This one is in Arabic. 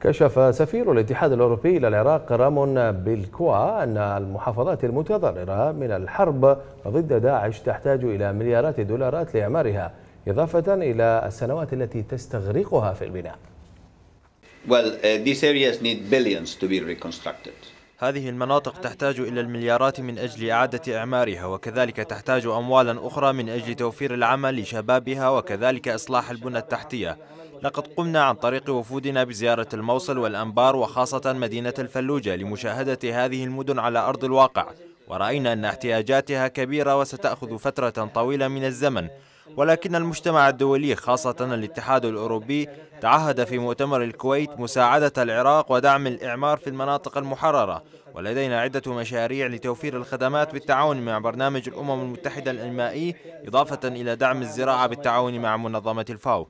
كشف سفير الاتحاد الأوروبي إلى العراق رامون بالكوا أن المحافظات المتضررة من الحرب ضد داعش تحتاج إلى مليارات الدولارات لإعمارها إضافة إلى السنوات التي تستغرقها في البناء uh, هذه المناطق تحتاج إلى المليارات من أجل إعادة إعمارها وكذلك تحتاج أموالا أخرى من أجل توفير العمل لشبابها وكذلك إصلاح البنى التحتية لقد قمنا عن طريق وفودنا بزيارة الموصل والأنبار وخاصة مدينة الفلوجة لمشاهدة هذه المدن على أرض الواقع ورأينا أن احتياجاتها كبيرة وستأخذ فترة طويلة من الزمن ولكن المجتمع الدولي خاصة الاتحاد الأوروبي تعهد في مؤتمر الكويت مساعدة العراق ودعم الإعمار في المناطق المحررة ولدينا عدة مشاريع لتوفير الخدمات بالتعاون مع برنامج الأمم المتحدة الإنمائي إضافة إلى دعم الزراعة بالتعاون مع منظمة الفاو